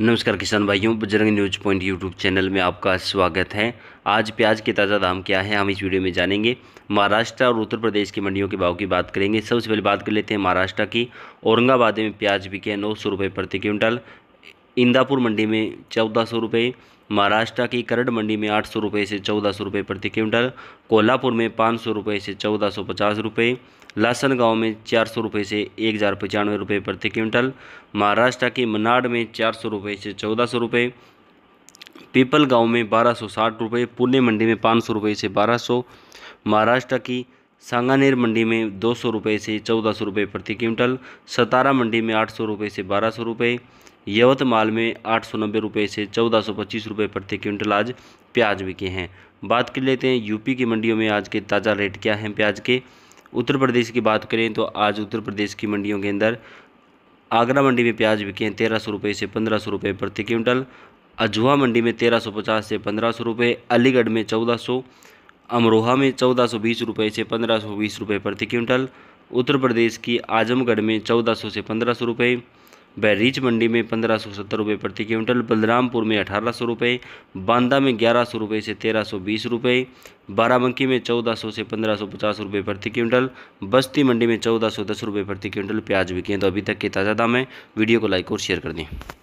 नमस्कार किसान भाइयों Bajrang news point YouTube channel में आपका स्वागत है आज प्याज के ताज़ा दाम क्या है हम इस वीडियो में जानेंगे महाराष्ट्र और उत्तर प्रदेश की मंडियों के भाव की बात करेंगे सबसे पहले बात कर लेते हैं महाराष्ट्र की औरंगाबाद में प्याज बिके नौ सौ रुपये प्रति क्विंटल इंदापुर मंडी में चौदह सौ रुपये महाराष्ट्र की करड मंडी में आठ सौ रुपये से चौदह सौ रुपये प्रति क्विंटल कोल्हापुर में पाँच सौ रुपये से चौदह सौ पचास रुपये लासन गांव में चार सौ रुपये से एक हज़ार पचानवे रुपये प्रति क्विंटल महाराष्ट्र के मनाड में चार सौ रुपये से चौदह सौ रुपये पीपल गांव में बारह सौ साठ रुपये पुणे मंडी में पाँच सौ रुपये से बारह सौ महाराष्ट्र की सांगानेर मंडी में दो सौ रुपये से चौदह सौ रुपये प्रति क्विंटल सतारा मंडी में आठ सौ रुपये से बारह सौ रुपये यवतमाल में आठ सौ नब्बे रुपये से चौदह सौ पच्चीस रुपये प्रति क्विंटल आज प्याज बिके हैं बात कर लेते हैं यूपी की मंडियों में आज के ताज़ा रेट क्या हैं प्याज के उत्तर प्रदेश की बात करें तो आज उत्तर प्रदेश की मंडियों के अंदर आगरा मंडी में प्याज बिके हैं तेरह सौ रुपये से पंद्रह सौ रुपये प्रति क्विंटल अजवा मंडी में तेरह सौ पचास से पंद्रह सौ रुपये अलीगढ़ में चौदह सौ अमरोहा में चौदह सौ बीस रुपये से पंद्रह सौ बीस रुपये प्रति क्विंटल उत्तर प्रदेश की आजमगढ़ में चौदह सौ से पंद्रह सौ रुपये बैरीच मंडी में पंद्रह सौ सत्तर रुपये प्रति क्विंटल बलरामपुर में अठारह सौ रुपये बांदा में ग्यारह सौ रुपये से तेरह सौ बीस रुपये बाराबंकी में चौदह सौ से पंद्रह सौ पचास रुपये प्रति क्विंटल बस्ती मंडी में चौदह सौ दस रुपये प्रति क्विंटल प्याज बिके तो अभी तक के ताज़ा दाम है वीडियो को लाइक और शेयर कर दें